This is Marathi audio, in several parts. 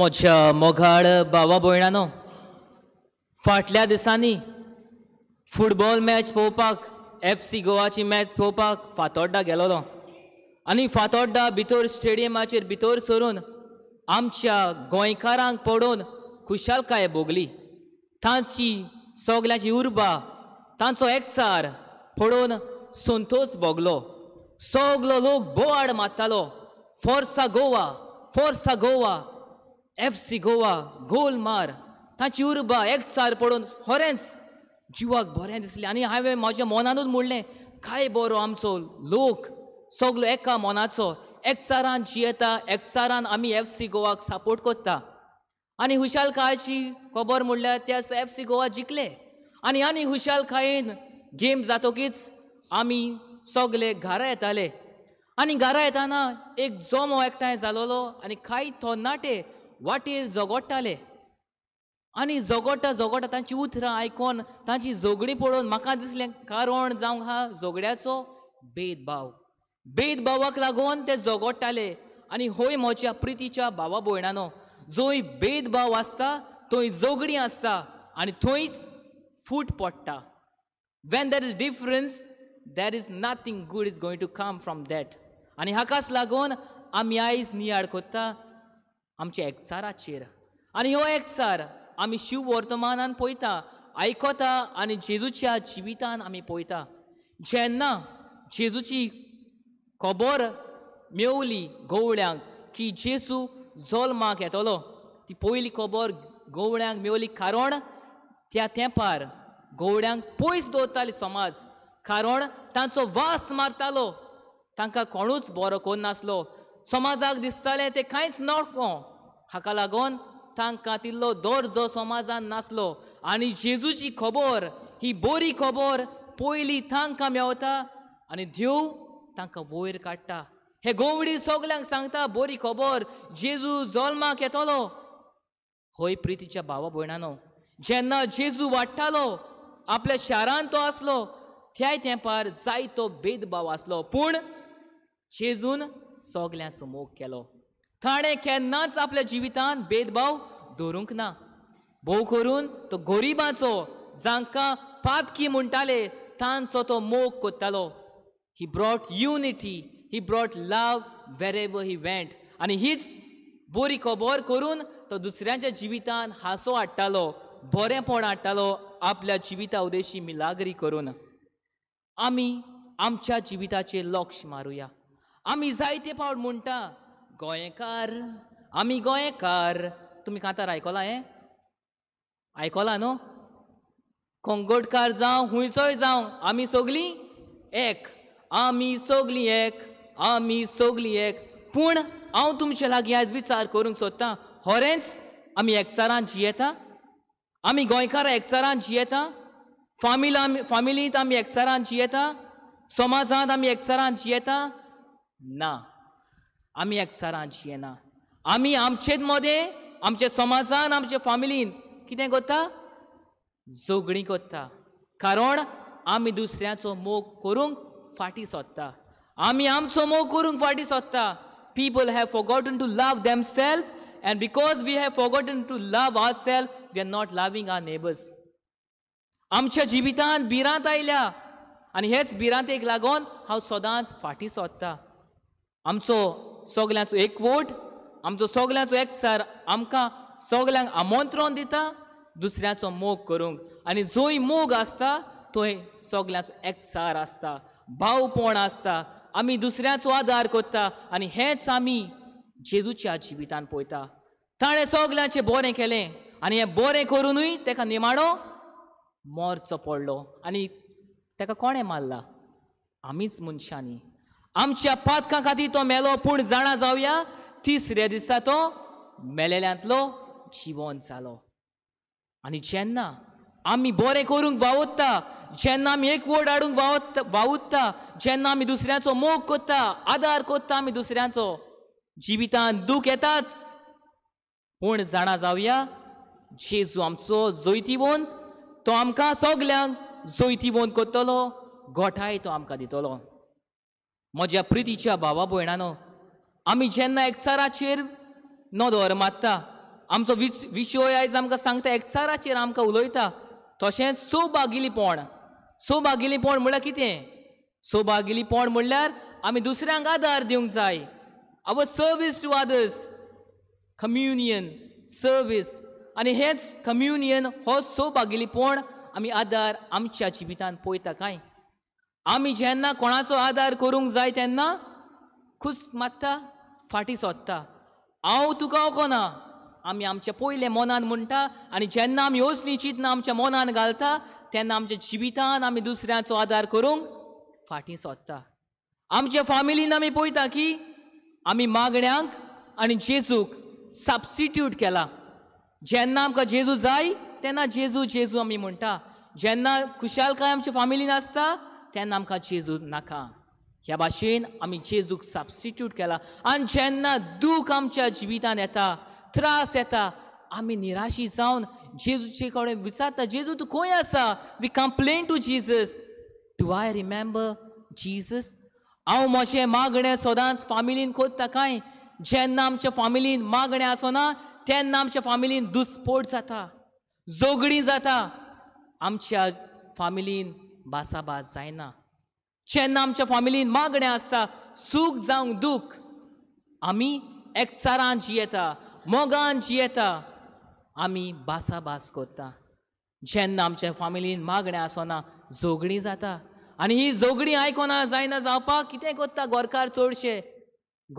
म्हज्या मोगाळ भावा भयणांनो फाटल्या दिसांनी फुटबॉल मॅच पळोवपाक एफ सी गोवाची मॅच पळोवपाक फातोड्डा गेलोलो आनी फातोड्डा भितर स्टेडियमाचेर भितर सरून आमच्या गोंयकारांक पडोवन खुशालकाय भोगली तांची सगल्याची उर्बा तांचो एकचार पडोवन संतोष भोगलो सगलो लोक बोवाड मारतालो फोर्सा गोवा फोर्सा Goa F C Goa goal मार ताची उर्बा एकचार पडून खरेंच जिवाक बरें दिसलें आनी हांवें म्हज्या मनानूच म्हणलें काय बरो आमचो लोक सगलो एका मनाचो एकचारान जियेता एकचारान आमी एफ सी गोवाक सपोर्ट कोत्ता आनी हुशालकायची खबर म्हणल्यार त्या एफ सी गोवा जिखले आनी आनी हुशालकायेन गेम जातकीच आमी सगले घारा येताले आनी घारा येताना एक जोमो एकठांय जालोलो आनी कांय नाटे वाटेर झगडटाले आनी झगडटा झगडटा तांची उतरां आयकोन तांची झगडी पळोवन म्हाका दिसलें कारण जावंक हा झगड्याचो भेदभाव भेदभावाक लागून ते झगडटाले आनी होय म्हज्या प्रितीच्या भावा भयणानो जंय भेदभाव आसता थंय झगडी आसता आनी थंयच फूट पडटा when there is difference there is nothing good is going to come from that आनी हाकाच लागून आमी आयज नियाड कोत्ता आमच्या एकचाराचेर आनी हो एकचार आमी शिव वर्तमानान पळयता आयकता आनी जेजूच्या जिवितान आमी पळयता जेन्ना जेजूची खबर मेवली गवळ्यांक की जेजू जल्माक येतलो ती पयली खबर गवळ्यांक मेवली कारण त्या तेंपार गवळ्यांक पयस दवरताली समाज कारण तांचो वास मारतालो तांकां कोणूच बरो नासलो समाजाक दिसतालें तें कांयच नको हाका लागून तांकां तिल्लो दर जो समाजान नासलो आनी जेजूची खबर ही बरी खबर पयलीं तांकां मेवता आनी देव तांकां वयर काडटा हे गोवडी सगल्यांक सांगता बरी खबर जेजू जल्माक येतलो होय प्रितीच्या भावा भयणानो जेन्ना जेजू वाडटालो आपल्या शारांत तो आसलो त्याय तेंपार जायतो भेदभाव आसलो पूण जेजून सगल्यांचो मोग केलो ताणें केन्नाच आपल्या जिवितांत भेदभाव दवरूंक ना भोव करून तो गरिबाचो जांकां पातकी म्हणटाले तांचो तो मोग कोत्तालो he brought unity he brought love where he went आनी हीच बरी खबर करून तो दुसऱ्यांच्या जिवितांत हांसो हाडटालो बरेंपण हाडटालो आपल्या जिविता उदेशी मिलाग्री करून आमी आमच्या जिविताचेर लक्ष मारुया आमी जायते पावट म्हणटा गोंयकार आमी गोंयकार तुमी कांतार आयकलां हें आयकलां न्हू कोंगोटकार जावं खुंयचोय जावं आमी सोगलीं एक आमी सोगलीं एक आमी सोगलीं एक पूण हांव तुमचे लागीं आयज विचार करूंक सोदतां होरेंच आमी एकचारान जियेता आमी गोंयकार एकचारान जियेता फामिल आमी फामिलींत आमी एकचारान जियेता समाजांत आमी एकचारान जियेता ना आमी एकचारांची येना आमी आमचेच मदें आमच्या समाजान आमच्या फामिलीन कितें करता झगडीं करता कारण आमी दुसऱ्याचो मोग करूंक फाटी सोदता आमी आमचो मोग करूंक फाटी सोदता people have forgotten to love them self and because we have forgotten to love our self we are not loving our neighbours आमच्या जिवितांत भिरांत आयल्या आनी हेच भिरांतेक लागून हांव सदांच फाटी सोदतां आमचो सगल्यांचो वोट आमचो सगल्यांचो एकचार आमकां सगल्यांक आमंत्रण दिता दुसऱ्यांचो मोग करूंक आनी जोय मोग आसता थंय सगल्यांचो एकचार आसता भावपण आसता आमी दुसऱ्यांचो आदार करता आनी हेंच आमी जेजूच्या जिवितान पळयता ताणें सगल्यांचें बरें केलें आनी हें बरें करुनूय तेका निमाणो मोरचो पडलो आनी तेका कोणें मारला आमीच मनशांनी आमच्या पातकां खातीर तो मेलो पूण जाणा जावया तिसऱ्या दिसा तो मेलेल्यांतलो जिवन जालो आनी जेन्ना आमी बरें करूंक वावुरता जेन्ना आमी एकवट हाडूंक वावत वावुरता जेन्ना आमी दुसऱ्यांचो मोग कोत्ता आदार कोत्ता आमी दुसऱ्यांचो जिवितांत दूख येताच पूण जाणा जावया जेजू आमचो जैतिवंत तो आमकां सगल्यांक जैतिवंत कोत्तलो गोठाय तो आमकां दितलो म्हज्या प्रितीच्या भावा भयणानो आमी जेन्ना एकचाराचेर नदर मारता आमचो विच विशय आयज आमकां सांगता एकचाराचेर आमकां उलयता तशेंच सोबागिलीपण सोबागिलीपण म्हळ्यार कितें सोबागिलीपण म्हणल्यार आमी दुसऱ्यांक आदार दिवंक जाय our service to others communion service आनी हेंच कम्युनियन हो सोबागिलीपण आमी आदार आमच्या जिवितांत पळयता काय आमी जेन्ना कोणाचो आदार करूंक जाय तेन्ना खूस मागता फाटी सोदता हांव तुका हो कोना आमी आमच्या पयलें मोनान म्हणटा आनी जेन्ना आमी योचणी चिंतना आमच्या मोनान घालता तेन्ना आमच्या जिवितान आमी दुसऱ्याचो आदार करूंक फाटी सोदता आमच्या फामिलीन आमी पळयता की आमी मागण्यांक आनी जेजूक सबस्टिट्यूट केला जेन्ना आमकां जेजू जाय तेन्ना जेजू जेजू आमी म्हणटा जेन्ना खुशालकाय आमच्या फामिलीन आसता तेन्ना आमकां जेजू नाका ह्या भाशेन आमी जेजूक सबस्टिट्यूट केला आनी जेन्ना दूख आमच्या जिवितांत येता त्रास येता आमी निराशी जावन जेजूचे कडेन विचारता जेजू तूं खंय आसा we complain to Jesus do I remember Jesus हांव म्हजें मागणें सदांच फामिलीन कोत्ता कांय जेन्ना आमच्या फामिलीन मागणें आसना तेन्ना आमच्या फामिलीन दुस्पोट जाता जोगडी जाता आमच्या फामिलीन भासाभास जायना जेन्ना आमच्या फॅमिलीन मागणें आसता सूख जावं दूख आमी एकचारान जियेता मोगान जियेता आमी भासाभास करता जेन्ना आमच्या फॅमिलीन मागणें आसना जोगणी जाता आनी ही जोगणी आयकोना जायना जावपाक कितें करता गोरकार चडशे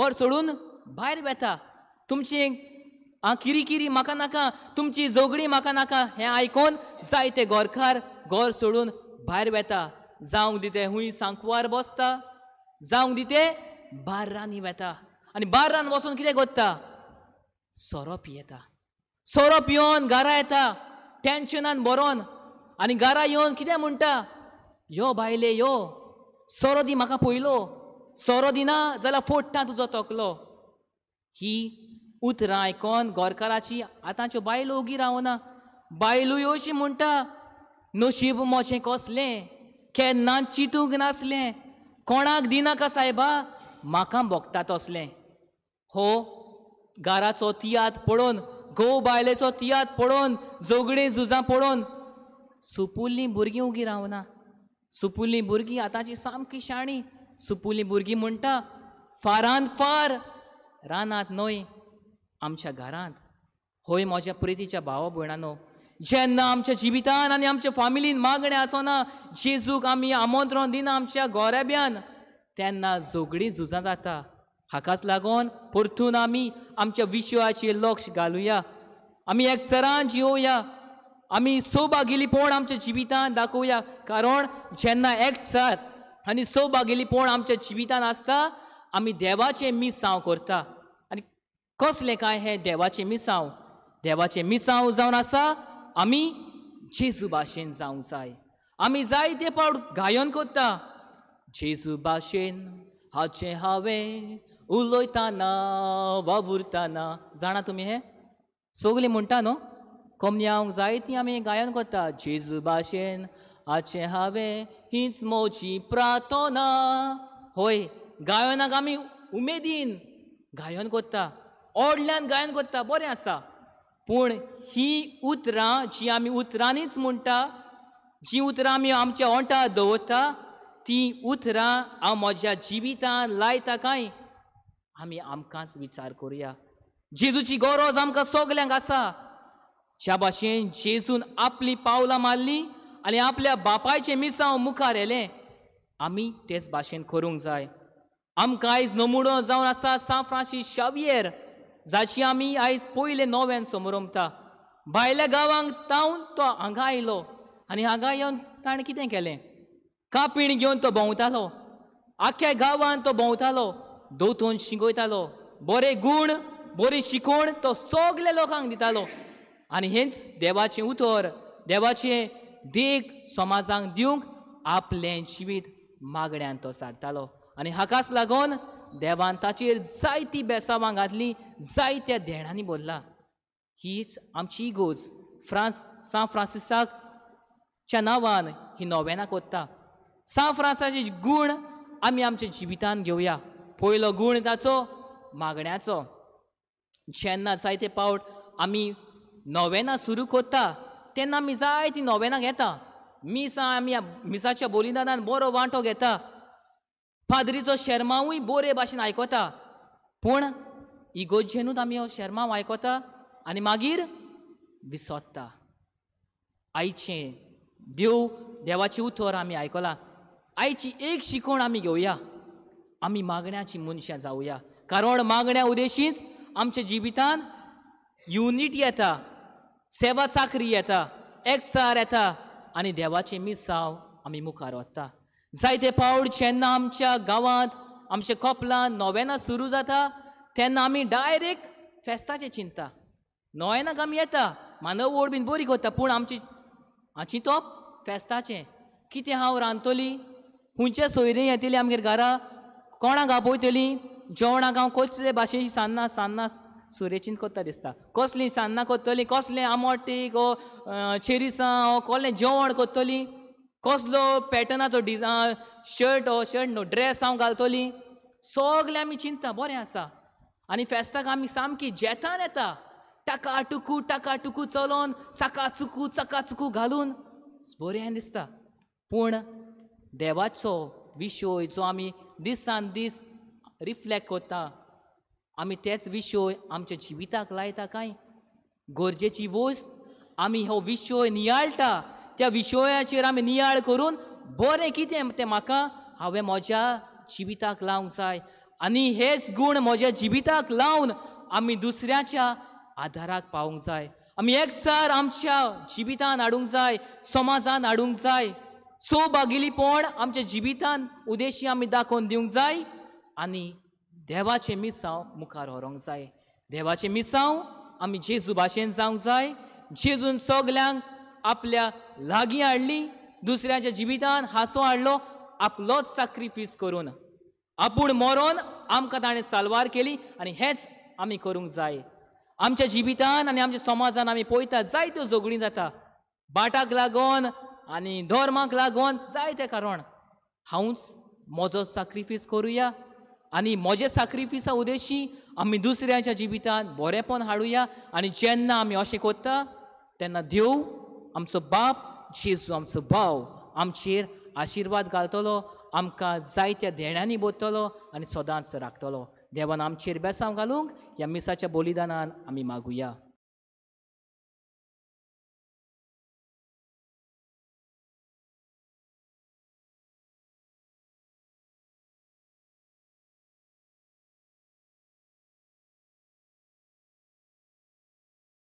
घर सोडून भायर वेता तुमची आ किरी किरी म्हाका नाका तुमची जोगणी म्हाका नाका हें आयकोन जायते गोरकार घोर सोडून भायर वेता जावंक दिते हूंय सांकवार बसता जावंक दिते बार बार्रांनी वेता आनी रान वचून कितें कोत्ता सोरो पियेता सोरो पियोन घरा येता टेंशनान बरोन आनी घरा येवन कितें म्हणटा यो बायले यो सोरो दी म्हाका पयलो सोरो दिना जाल्यार फोडटा तुजो तकलो ही उतरां आयकोन गोरकाराची आतांच्यो बायलो उगी रावना बायलूय अशी म्हणटा नशीब मोशें कसलें केन्ना चितूंक नासलें कोणाक दिनाका सायबा म्हाका भोगता तसलें हो गाराचो तियात पडोवन घोव बायलेचो तियात पडोवन जोगडे झुजां पडोवन सुपुल्लीं भुरगीं उगी रावना सुपुल्लीं भुरगीं आतांची सामकी शाणी सुपुल्लीं भुरगीं म्हणटा फारान फार रानांत न्हय आमच्या घरांत होय म्हज्या प्रितीच्या भावा भयणांनो जेन्ना आमच्या जिवितान आनी आमच्या फामिलीन मागणें आसोना जेजूक आमी आमंत्रण दिना आमच्या गोऱ्याब्यान तेन्ना झोगडी झुजां जाता हाकाच लागून परतून आमी आमच्या विश्वाचेर लक्ष घालुया आमी एकचारान जिवोया आमी सौभागिलीपण आमच्या जिवितान दाखोवया कारण जेन्ना चार आनी सौभागिलीपण आमच्या जिवितान आसता आमी देवाचें मिसांव करता आनी कसलें काय हें देवाचें मिसांव देवाचें मिसांव जावन आसा आमी जेजू भाशेन जावंक जाय आमी जाय ते फावट गायन करता जेजू भाशेन हाचें हांवें उलोयताना वावुरताना जाणा तुमी हें सगळें म्हणटा न्हू कोमन्यांक जायतीं आमी गायन करता जेजू भाशेन हाचें हांवें हीच म्हजी प्रार्थना होय गायनाक आमी उमेदीन गायन करता ओडल्यान गायन करता बरें आसा पूण ही उतरां जी आमी उतरांनीच म्हणटा जी उतरां आमी आमच्या ओंठार दवरता ती उतरां हांव म्हज्या जिवितांत लायता काय आमी आमकांच विचार करुया जेजूची गरज आमकां सगल्यांक आसा ज्या भाशेन जेजून आपली पावलां मारली आनी आपल्या बापायचें मिसांव मुखार येलें आमी तेच भाशेन करूंक जाय आमकां आयज नमुडो जावन आसा सांव शावियर जाची आमी आयज पयले नव्यान समोर उमता भायल्या गांवांक तावन तो हांगा आयलो आनी हांगा येवन ताणें कितें केलें कापीण घेवन तो भोंवतालो आख्या गांवांत तो भोंवतालो दोतोन शिकोयतालो बरे गूण बरी शिकोवण तो सगल्या लोकांक दितालो आनी हेंच देवाचें उतर देवाचें देख समाजांक दिवंक आपलें जिवीत मागण्यान तो सारतालो आनी हाकाच लागून देवांताचेर जायती बेसावां घातली जायत्या देणांनी बोल्ला हीच आमची गोज फ्रांस सां फ्रांसिसाक च्या नांवान ही नोवेनाक कोत्ता सां फ्रांसाचे गूण आमी आमच्या जिवितांत घेवया पयलो गूण ताचो मागण्याचो जेन्ना जायते पावट आमी नोवेना सुरू कोत्ता तेन्ना आमी जायतीं नोवेनां घेता मिसां आमी मिसाच्या बोलिदानान बरो वांटो घेता पाद्रीचो शर्मावूय बोरे भाशेन आयकता पूण इगोजेनूच आमी हो शर्माव आयकता आनी मागीर विसोत्ता आयचें देव देवाची उतर आमी आयकलां आयची एक शिकवण आमी घेवया आमी मागण्याची मनशां जावया कारण मागण्या उदेशीच आमच्या जिवितांत युनिटी येता सेवा चाकरी येता एकचार येता आनी देवाचे मिसाव आमी मुखार वता जायते फावट जेन्ना आमच्या गांवांत आमच्या कोपलांत नोवेनां सुरू जाता तेन्ना आमी डायरेक्ट फेस्ताचें चिंता नोवेनाक आमी येता मानव ओड बीन बरी करता पूण आमची चिंतप फेस्ताचें कितें हांव रांदतली खंयचे सोयरे येतली आमगेर घरा कोणाक आपयतली जेवणाक हांव कसले भाशेची सान्नां सान्नां सुरेचीन कोत्ता दिसता कसलीं सान्नां कोत्तलीं कसलें आमोटी ओ चेरिसां ओ कसलें जेवण कोत्तलीं कसलो पॅटर्नाचो डिजा शर्ट ओ शर्ट न्हू ड्रेस हांव घालतली सगळें आमी चिंता बरें आसा आनी फेस्ताक आमी सामकी जेतान येता टाका टुकू टाका टुकू चलोन चाका चुकू चाका चुकू घालून बरें दिसता पूण देवाचो विशय जो आमी दिसान दीस रिफ्लेक्ट करता आमी तेच विशय आमच्या जिविताक लायता काय गरजेची वस्त आमी हो विशय नियाळटा त्या विशयाचेर आमी नियाळ करून बरें कितें तें म्हाका हांवें म्हज्या जिविताक लावंक जाय आनी हेच गूण म्हज्या जिविताक लावन आमी दुसऱ्याच्या आदाराक पावूंक जाय आमी एकचार आमच्या जिवितान हाडूंक जाय समाजान हाडूंक जाय पण आमच्या जिवितान उदेशी आमी दाखोवन दिवंक जाय आनी देवाचें मिसांव मुखार व्हरोंक जाय देवाचें मिसांव आमी जेजू भाशेन जावंक जाय जेजून सगल्यांक आपल्या लागी हाडली दुसऱ्याच्या जिवितान हासो हाडलो आपलोच सॅक्रिफीस करून आपूण मरोन आमकां ताणें सालवार केली आनी हेच आमी करूंक जाय आमच्या जिवितान आनी आमच्या समाजान आमी पळयता जायत्यो झगडी जाता बाटाक लागोन आनी धर्माक लागोन जायते कारण हांवूच म्हजो सॅक्रिफीस करुया आनी म्हजे सॅक्रिफिसा उद्देशी आमी दुसऱ्याच्या जिवितान बोरेपण हाडुया आनी जेन्ना आमी अशें कोत्ता तेन्ना देव आमचो बाप जेजू आमचो भाव आमचेर आशिर्वाद घालतलो आमकां जायत्या देण्यांनी बोतलो आनी सदांच राखतलो देवान आमचेर बेसांव घालूंक ह्या मिसाच्या बोलिदानान आमी मागुया